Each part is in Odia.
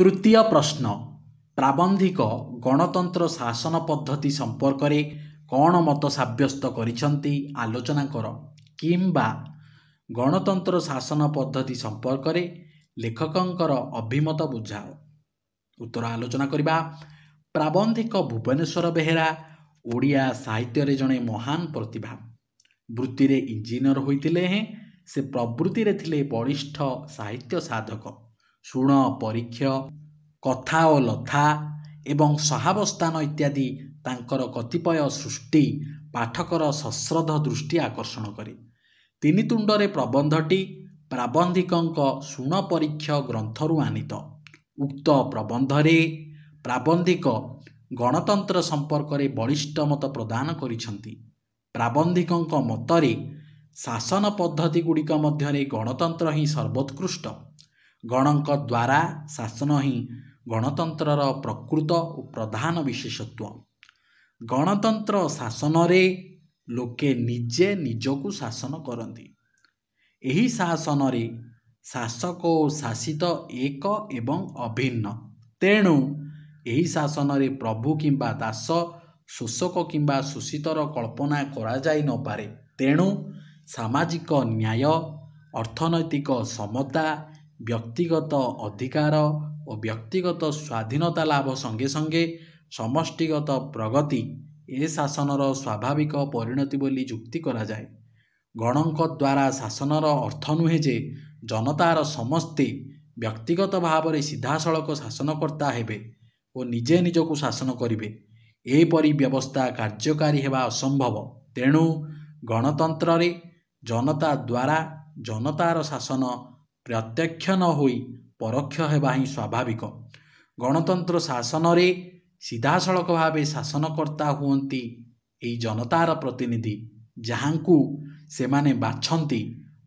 ତୃତୀୟ ପ୍ରଶ୍ନ ପ୍ରାବନ୍ଧିକ ଗଣତନ୍ତ୍ର ଶାସନ ପଦ୍ଧତି ସମ୍ପର୍କରେ କ'ଣ ମତ ସାବ୍ୟସ୍ତ କରିଛନ୍ତି ଆଲୋଚନା କର କିମ୍ବା ଗଣତନ୍ତ୍ର ଶାସନ ପଦ୍ଧତି ସମ୍ପର୍କରେ ଲେଖକଙ୍କର ଅଭିମତ ବୁଝାଅ ଉତ୍ତର ଆଲୋଚନା କରିବା ପ୍ରାବନ୍ଧିକ ଭୁବନେଶ୍ୱର ବେହେରା ଓଡ଼ିଆ ସାହିତ୍ୟରେ ଜଣେ ମହାନ ପ୍ରତିଭା ବୃତ୍ତିରେ ଇଞ୍ଜିନିୟର ହୋଇଥିଲେ ହେଁ ସେ ପ୍ରବୃତ୍ତିରେ ଥିଲେ ବଳିଷ୍ଠ ସାହିତ୍ୟ ସାଧକ ଶୁଣ ପରୀକ୍ଷ କଥା ଓ ଲଥା ଏବଂ ସହାବସ୍ଥାନ ଇତ୍ୟାଦି ତାଙ୍କର କତିପୟ ସୃଷ୍ଟି ପାଠକର ସଶ୍ରଦ୍ଧ ଦୃଷ୍ଟି ଆକର୍ଷଣ କରେ ତିନି ତୁଣ୍ଡରେ ପ୍ରବନ୍ଧଟି ପ୍ରାବନ୍ଧିକଙ୍କ ଶୁଣ ପରୀକ୍ଷ ଗ୍ରନ୍ଥରୁ ଆନିତ ଉକ୍ତ ପ୍ରବନ୍ଧରେ ପ୍ରାବନ୍ଧିକ ଗଣତନ୍ତ୍ର ସମ୍ପର୍କରେ ବଳିଷ୍ଠ ମତ ପ୍ରଦାନ କରିଛନ୍ତି ପ୍ରାବନ୍ଧିକଙ୍କ ମତରେ ଶାସନ ପଦ୍ଧତିଗୁଡ଼ିକ ମଧ୍ୟରେ ଗଣତନ୍ତ୍ର ହିଁ ସର୍ବୋତ୍କୃଷ୍ଟ ଗଣଙ୍କ ଦ୍ୱାରା ଶାସନ ହିଁ ଗଣତନ୍ତ୍ରର ପ୍ରକୃତ ଓ ପ୍ରଧାନ ବିଶେଷତ୍ଵ ଗଣତନ୍ତ୍ର ଶାସନରେ ଲୋକେ ନିଜେ ନିଜକୁ ଶାସନ କରନ୍ତି ଏହି ଶାସନରେ ଶାସକ ଓ ଶାସିତ ଏକ ଏବଂ ଅଭିନ୍ନ ତେଣୁ ଏହି ଶାସନରେ ପ୍ରଭୁ କିମ୍ବା ଦାସ ଶୋଷକ କିମ୍ବା ଶୋଷିତର କଳ୍ପନା କରାଯାଇ ନପାରେ ତେଣୁ ସାମାଜିକ ନ୍ୟାୟ ଅର୍ଥନୈତିକ ସମତା ବ୍ୟକ୍ତିଗତ ଅଧିକାର ଓ ବ୍ୟକ୍ତିଗତ ସ୍ୱାଧୀନତା ଲାଭ ସଙ୍ଗେ ସଙ୍ଗେ ସମଷ୍ଟିଗତ ପ୍ରଗତି ଏ ଶାସନର ସ୍ୱାଭାବିକ ପରିଣତି ବୋଲି ଯୁକ୍ତି କରାଯାଏ ଗଣଙ୍କ ଦ୍ୱାରା ଶାସନର ଅର୍ଥ ନୁହେଁ ଯେ ଜନତାର ସମସ୍ତେ ବ୍ୟକ୍ତିଗତ ଭାବରେ ସିଧାସଳଖ ଶାସନକର୍ତ୍ତା ହେବେ ଓ ନିଜେ ନିଜକୁ ଶାସନ କରିବେ ଏପରି ବ୍ୟବସ୍ଥା କାର୍ଯ୍ୟକାରୀ ହେବା ଅସମ୍ଭବ ତେଣୁ ଗଣତନ୍ତ୍ରରେ ଜନତା ଦ୍ୱାରା ଜନତାର ଶାସନ ପ୍ରତ୍ୟକ୍ଷ ନ ହୋଇ ପରୋକ୍ଷ ହେବା ହିଁ ସ୍ୱାଭାବିକ ଗଣତନ୍ତ୍ର ଶାସନରେ ସିଧାସଳଖ ଭାବେ ଶାସନକର୍ତ୍ତା ହୁଅନ୍ତି ଏହି ଜନତାର ପ୍ରତିନିଧି ଯାହାଙ୍କୁ ସେମାନେ ବାଛନ୍ତି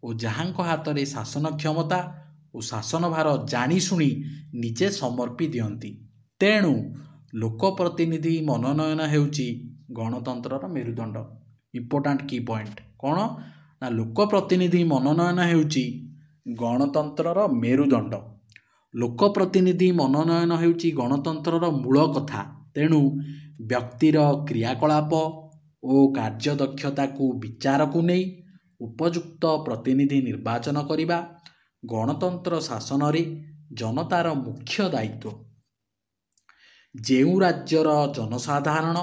ଓ ଯାହାଙ୍କ ହାତରେ ଶାସନ କ୍ଷମତା ଓ ଶାସନ ଭାର ଜାଣିଶୁଣି ନିଜେ ସମର୍ପି ଦିଅନ୍ତି ତେଣୁ ଲୋକପ୍ରତିନିଧି ମନୋନୟନ ହେଉଛି ଗଣତନ୍ତ୍ରର ମେରୁଦଣ୍ଡ ଇମ୍ପୋର୍ଟାଣ୍ଟ କି ପଏଣ୍ଟ କ'ଣ ନା ଲୋକପ୍ରତିନିଧି ମନୋନୟନ ହେଉଛି ଗଣତନ୍ତ୍ରର ମେରୁଦଣ୍ଡ ଲୋକପ୍ରତିନିଧି ମନୋନୟନ ହେଉଛି ଗଣତନ୍ତ୍ରର ମୂଳ କଥା ତେଣୁ ବ୍ୟକ୍ତିର କ୍ରିୟାକଳାପ ଓ କାର୍ଯ୍ୟଦକ୍ଷତାକୁ ବିଚାରକୁ ନେଇ ଉପଯୁକ୍ତ ପ୍ରତିନିଧି ନିର୍ବାଚନ କରିବା ଗଣତନ୍ତ୍ର ଶାସନରେ ଜନତାର ମୁଖ୍ୟ ଦାୟିତ୍ୱ ଯେଉଁ ରାଜ୍ୟର ଜନସାଧାରଣ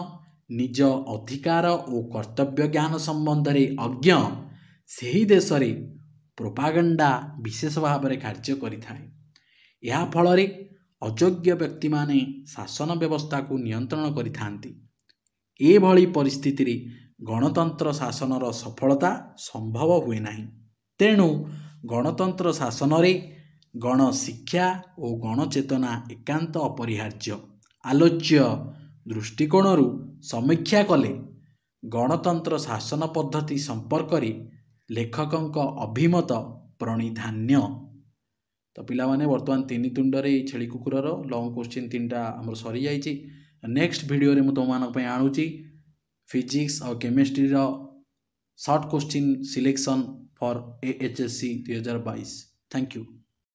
ନିଜ ଅଧିକାର ଓ କର୍ତ୍ତବ୍ୟ ଜ୍ଞାନ ସମ୍ବନ୍ଧରେ ଅଜ୍ଞ ସେହି ଦେଶରେ ପ୍ରୋପାଗଣ୍ଡା ବିଶେଷ ଭାବରେ କାର୍ଯ୍ୟ କରିଥାଏ ଏହା ଫଳରେ ଅଯୋଗ୍ୟ ବ୍ୟକ୍ତିମାନେ ଶାସନ ବ୍ୟବସ୍ଥାକୁ ନିୟନ୍ତ୍ରଣ କରିଥାନ୍ତି ଏଭଳି ପରିସ୍ଥିତିରେ ଗଣତନ୍ତ୍ର ଶାସନର ସଫଳତା ସମ୍ଭବ ହୁଏ ନାହିଁ ତେଣୁ ଗଣତନ୍ତ୍ର ଶାସନରେ ଗଣଶିକ୍ଷା ଓ ଗଣଚେତନା ଏକାନ୍ତ ଅପରିହାର୍ଯ୍ୟ ଆଲୋଚ୍ୟ ଦୃଷ୍ଟିକୋଣରୁ ସମୀକ୍ଷା କଲେ ଗଣତନ୍ତ୍ର ଶାସନ ପଦ୍ଧତି ସମ୍ପର୍କରେ ଲେଖକଙ୍କ ଅଭିମତ ପ୍ରଣିଧାନ୍ୟ ତ ପିଲାମାନେ ବର୍ତ୍ତମାନ ତିନି ତୁଣ୍ଡରେ ଏଇ ଛେଳି କୁକୁରର ଲଙ୍ଗ କୋଶ୍ଚିନ୍ ତିନିଟା ଆମର ସରିଯାଇଛି ନେକ୍ସଟ ଭିଡ଼ିଓରେ ମୁଁ ତୁମମାନଙ୍କ ପାଇଁ ଆଣୁଛି ଫିଜିକ୍ସ ଆଉ କେମିଷ୍ଟ୍ରିର short question selection for A H S C ଦୁଇହଜାର ବାଇଶ ଥ୍ୟାଙ୍କ ୟୁ